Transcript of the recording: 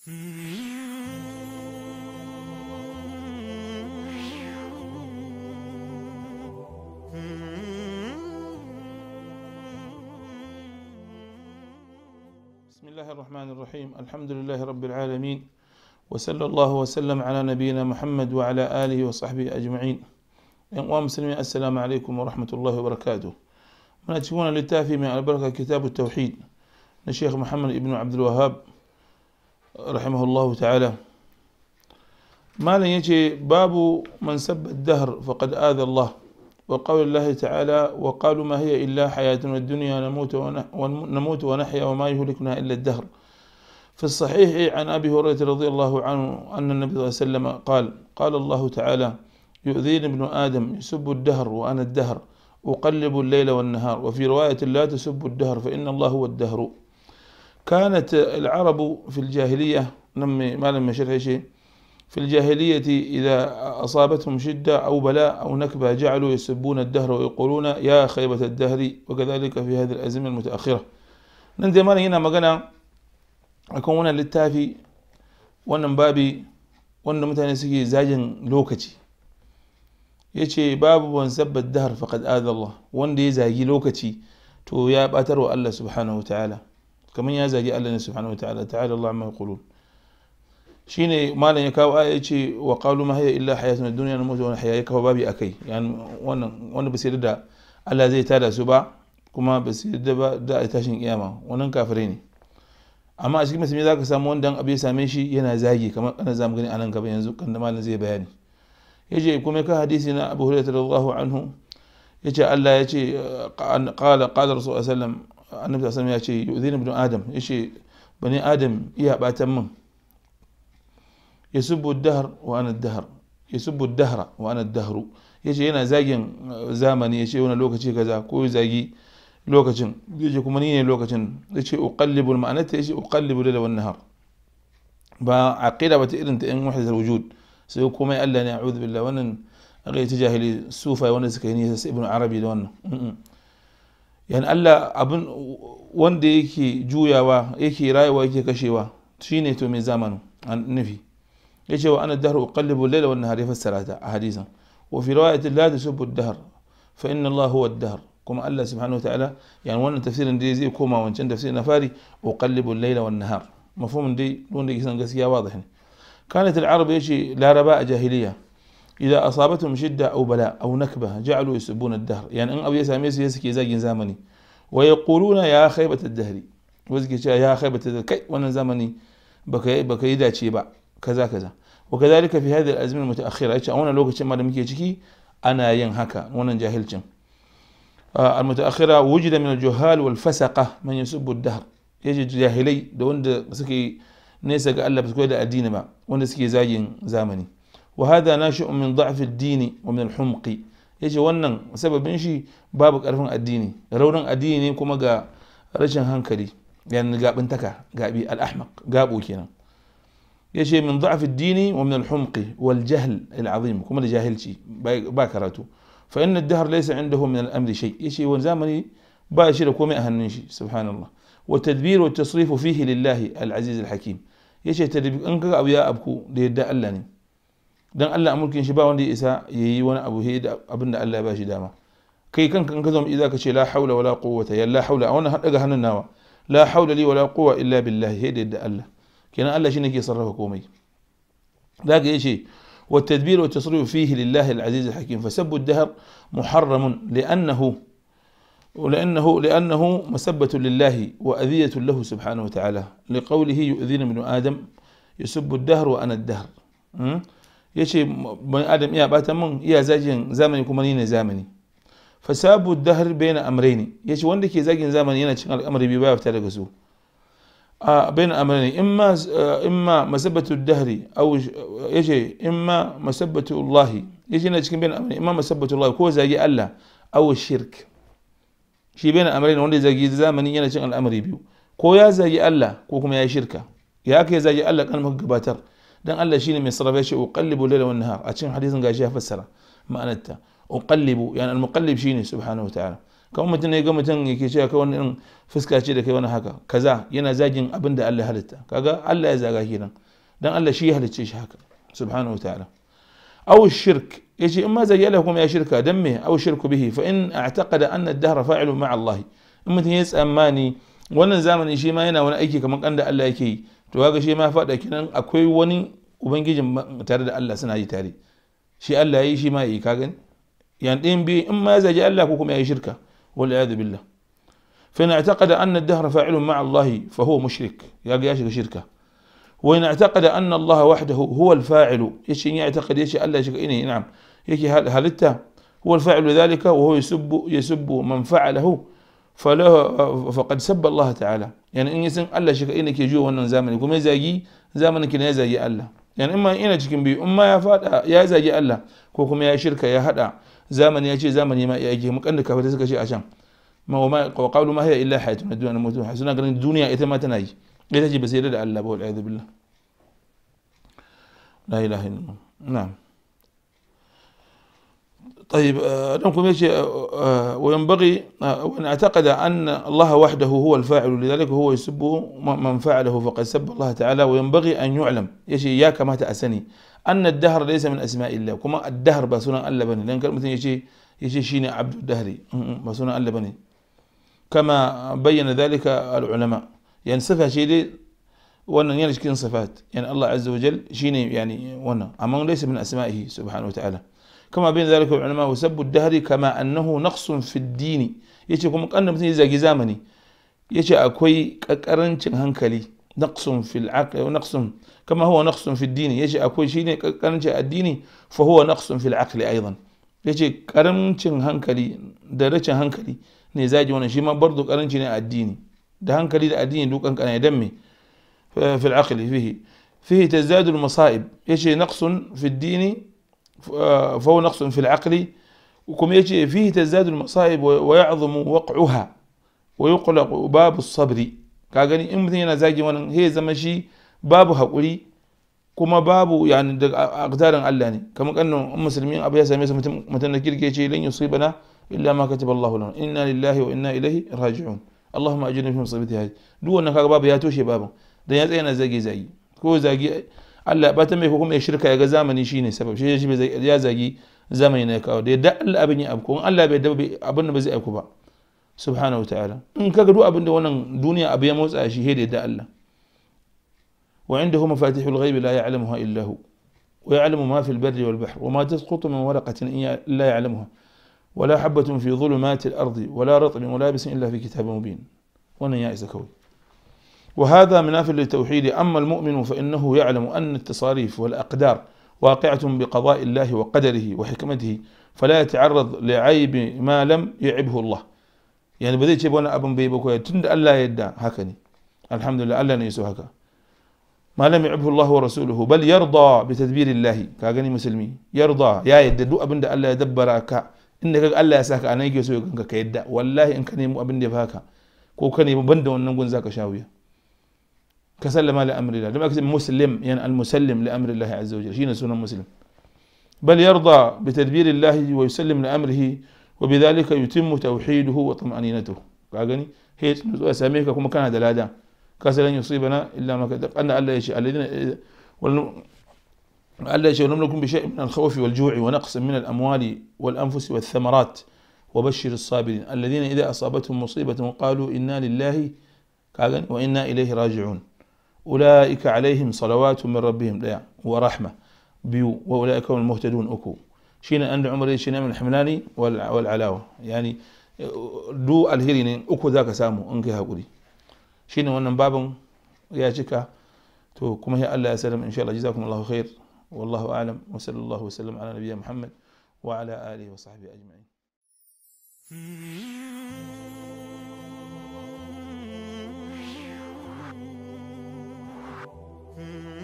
بسم الله الرحمن الرحيم الحمد لله رب العالمين وصلى الله وسلم على نبينا محمد وعلى آله وصحبه أجمعين اقوام مسلمين السلام عليكم ورحمة الله وبركاته من أتكون للتافي من البركة كتاب التوحيد للشيخ محمد ابن عبد الوهاب رحمه الله تعالى ما لن يجي باب من سب الدهر فقد آذى الله وقول الله تعالى وقالوا ما هي إلا حياتنا الدنيا نموت ونحيا وما يهلكنا إلا الدهر في الصحيح عن أبي هريرة رضي الله عنه أن النبي صلى الله عليه وسلم قال قال الله تعالى يؤذيني ابن آدم يسب الدهر وأنا الدهر أقلب الليل والنهار وفي رواية لا تسب الدهر فإن الله هو الدهر كانت العرب في الجاهلية لما ما لم يشرح شيء في الجاهلية إذا أصابتهم شدة أو بلاء أو نكبة جعلوا يسبون الدهر ويقولون يا خيبة الدهر وكذلك في هذه الأزمة المتأخرة نندي مالي هنا مقنا أكون للتافي wannan بابي wanda mutane زاجن لوكتي يشي باب ونسب الدهر فقد آذى الله faqad adallah زاجي لوكتي تو يا to ya batarwa Allah kamar ya zagi Allah ne subhanahu wataala ta'ala Allah ma yaqulun shine malam ya kawo aya ce wa qalu ma hiya illa hayatuna dunya na mutu wa haya ya kawo babi akai yani wannan wanda ba da Allah zai tada su ba kuma ba sai da ba da tashin kiyama wannan kafirai ne amma a cikin musulmi zaka samu wanda abu ya same shi yana zagi kamar kana zamu gani anan gaba yanzu kan da malam zai bayani yaje kuma ka hadisi na Abu Hurairah radiyallahu anhu yace Allah yace qala qala rasul sallallahu alaihi wasallam annabi sallallahu alaihi ya ce yu'dhina ibnu adam yace bani adam iya batan min yasubbu ad-dahr wa ana ad-dahr yasubbu ad-dahra wa ana ad-dahru yace yana zagin zamani yace wani lokaci kaza ko zagi lokacin yace kuma ni ne lokacin yace uqallibu al-ma'anata yace uqallibu lil wan nahar ba aqida ba ta irin ta in wahdatul wujud sai kuma Allah ne a'udhu billahi wannan a ta jahili sufai wanda suka yi nisa ibnu arabi da wannan yani Allah abin wanda yake juyawa yake rayuwa yake kashewa shine to mai zamanu nufi ya ce wa ana dahar uqallibu laila wa nahar fassarata a hadisan wa fi riwayatin la tusubbu ad-dahr fa inna Allah huwa ad-dahr kuma Allah subhanahu wa ta'ala yani wannan tafsirin dai zai koma wancan tafsirin na fari uqallibu laila wa nahar mafhumin dai wanda yake san gaskiya wadah ne kanat al-arab yace laraba a jahiliya إذا أصابتهم شدة أو بلاء أو نكبة جعلوا يسبون الدهر يعني إن أبي يسام يسكي زاجين زامني ويقولون يا خيبة الدهر وزكي يا خيبة الدهر كي وانا زمني بكي بكي داتشي با كذا كذا وكذلك في هذه الأزمنة المتأخرة أنا وانا لوكا ما دمكي يتشكي أنا ينهكا وانا جاهلتشم آه، المتأخرة وجد من الجهال والفسقة من يسب الدهر يجد جاهلي دون سكي نيسك ألا الله الدين ما وانا سكي زاجين زامني وهذا ناشئ من ضعف الدين ومن الحمق يجي ونن سبب نشي بابك أرفن الديني رورن الديني كما جا رشن هنكري يعني جاب انتكا جابي الأحمق جابو كنا يجي من ضعف الدين ومن الحمق والجهل العظيم كما الجاهل شيء باكرته فإن الدهر ليس عنده من الأمر شيء يجي ونزامني باشر كومي أهننشي سبحان الله والتدبير والتصريف فيه لله العزيز الحكيم يجي تدبير أنك أو يا أبكو ليدى ألاني dan Allah a mulkin shi ba wanda ya isa yayi wani abu he da abin Allah ya bashi dama kai kanka in ka zama idan ka ce la haula wala quwwata ya la haula a wannan daga hannun nawa la haula li wala quwwa illa billah he da Allah kenan Allah shine ke sarrafa komai daga yace والتدبير والتصريف فيه لله العزيز الحكيم فسب الدهر محرم لأنه لأنه لأنه مسبة لله وأذية له سبحانه وتعالى لقوله يؤذين ابن آدم يسب الدهر وأنا الدهر ya ce bani adam iya bata min iya zagin zamani kuma ni ne zamani fasabu dahar bayna amrayni ya ce wanda ke zagin zamani yana cin al'amari biyu baya fita daga su a bayna amrayni imma imma masabatu dahri aw ya ce imma masabatu allah ya ce yana cikin bayna amrayni imma masabatu allah ko zagi allah aw shirk shi bayna amrayni wanda zagi zamani yana cin al'amari biyu ko ya zagi allah ko kuma ya shirka ya kai zagi allah kan maka gabatar dan Allah shine mai sarrafa shi uqallibu layla wan nahar a cikin hadisin gashi ya fassara ma'anarta uqallibu yani al-muqallib shine subhanahu wa ta'ala kamar mutum ne ga mutum yake cewa kai wani irin fuska ce da kai wani haka kaza yana zagin abin da Allah halitta kaga Allah ya zaga nan. dan Allah shi ya halicce shi haka subhanahu wa ta'ala aw shirk yace in ma zagi Allah kuma ya shirka dan me aw shirku bihi fa in a'taqada anna ad-dahr fa'ilu ma'a Allah in mutum ya tsammani wannan zamani shi ma yana wani aiki kamar kan da Allah yake yi to kaga shi ma faɗa kinan akwai wani ubangijin tare da Allah suna yi tare shi Allah yayi shi ma yi ka gani yan din bi in ma zaji Allah ko kuma yayi shirka wal a'udhu billah fa in i'taqada anna ad-dahr fa'ilun ma'a Allah fa huwa mushrik ya ga ya shiga shirka wa in i'taqada anna Allah wahdahu huwa al-fa'ilu yace in ya'taqada yace Allah shiga ina na'am yake halitta huwa al-fa'ilu dhalika wa huwa yusubbu yusubbu man fa'alahu faƙad sabba Allah ta'ala yana in yi sun Allah shi kaɗai ke juya wannan zamani kuma ya zagi zamanin ki ya zagi Allah yana in ma ina cikin biyu in ma ya faɗa ya zagi Allah ko kuma ya shirka ya haɗa zamani ya ce zamani ma ya ke mukan da kafin suka ce a can ma wa ma qalu ma hiya illa hayatuna dunya mutu suna ganin duniya ita ma tana yi ita ce ba sai da Allah ba wal a'udhu billah la ilaha illallah na'am طيب آه، نقول ماشي آه، آه، وينبغي وأن أعتقد أن الله وحده هو الفاعل لذلك هو يسبه من فعله فقد سب الله تعالى وينبغي أن يعلم يشي إياك ما تأسني أن الدهر ليس من أسماء الله كما الدهر بسنا اللبني بني لأن كلمة يشي يشي شيني عبد الدهري بسنا اللبني بني كما بين ذلك العلماء يعني صفه شيء وانا ينشكين صفات يعني الله عز وجل شيني يعني وانا أما ليس من أسمائه سبحانه وتعالى كما بين ذلك العلماء وسب الدهر كما أنه نقص في الدين يجي كما كان مثل زاجي زمني يجي أكوي كرنشن هنكلي نقص في العقل ونقص كما هو نقص في الدين يجي أكوي شيء كرنشن الدين فهو نقص في العقل أيضا يجي كرنشن هنكلي درشن هنكلي ne ونشيما برضو shi الدين bardo karanci ne a addini da hankali da addini dukan kana idan me fil aqli fihi fihi آه، فهو نقص في العقل وكم يجي فيه تزداد المصائب ويعظم وقعها ويقلق باب الصبر كاغني ام زاجي وان هي زمشي باب حقري كما باب يعني اقدار الله يعني كما كانوا ام مسلمين ابي ياسر مثل مثل نكير لن يصيبنا الا ما كتب الله لنا انا لله وانا اليه راجعون اللهم اجرنا في مصيبتي هذه دو انك باب يا توشي بابا دنيا زينا زاجي زاجي كو زاجي Allah ya bata mai ko kuma ya shirka ya ga zamani shine sabab shi shi ya zagi zamani na ya kawo da yadda Allah abin ya afko in Allah bai yadda abin da ba zai afko ba subhanahu ta'ala in kaga duk abin da wannan duniya abu ya motsa shi da yadda Allah wa indahu mafatihul ghaibi la ya'lamuha illa hu ويعلم ما في البر والبحر وما تسقط من ورقة إلا يعلمها ولا حبة في ظلمات الأرض ولا رطب ولا بس إلا في كتاب مبين وانا يائس كوي وهذا منافل للتوحيد أما المؤمن فإنه يعلم أن التصاريف والأقدار واقعة بقضاء الله وقدره وحكمته فلا يتعرض لعيب ما لم يعبه الله يعني بديت يبون أبن بيبك تند ألا يدع هكني الحمد لله ألا نيسو هكا ما لم يعبه الله ورسوله بل يرضى بتدبير الله كاغني مسلمي يرضى يا يد أبن ألا يدبر يدبرك انك ألا يساك انا يجي يسوي كيد والله ان كان ابن دفاك كو كان ابن دون نقول زاك شاويه كسلم لأمر الله لم أكتب مسلم يعني المسلم لأمر الله عز وجل شينا سنة مسلم بل يرضى بتدبير الله ويسلم لأمره وبذلك يتم توحيده وطمأنينته كأغني هي أساميك كما كان هذا لادا كسل لن يصيبنا إلا ما كتب أن الله يشاء الذين ألا يشاء ونملكم بشيء من الخوف والجوع ونقص من الأموال والأنفس والثمرات وبشر الصابرين الذين إذا أصابتهم مصيبة قالوا إنا لله وإنا إليه راجعون أولئك عليهم صلوات من ربهم ليا ورحمة بيو وأولئك هم المهتدون أكو شين أن عمر شين من الحملاني والعلاوة يعني دو الهيرين أكو ذاك سامو أنكها قولي شين وأن بابهم يا جكا تو كما هي الله سلم إن شاء الله جزاكم الله خير والله أعلم وصلى الله وسلم على نبينا محمد وعلى آله وصحبه أجمعين hmm. Mm-hmm.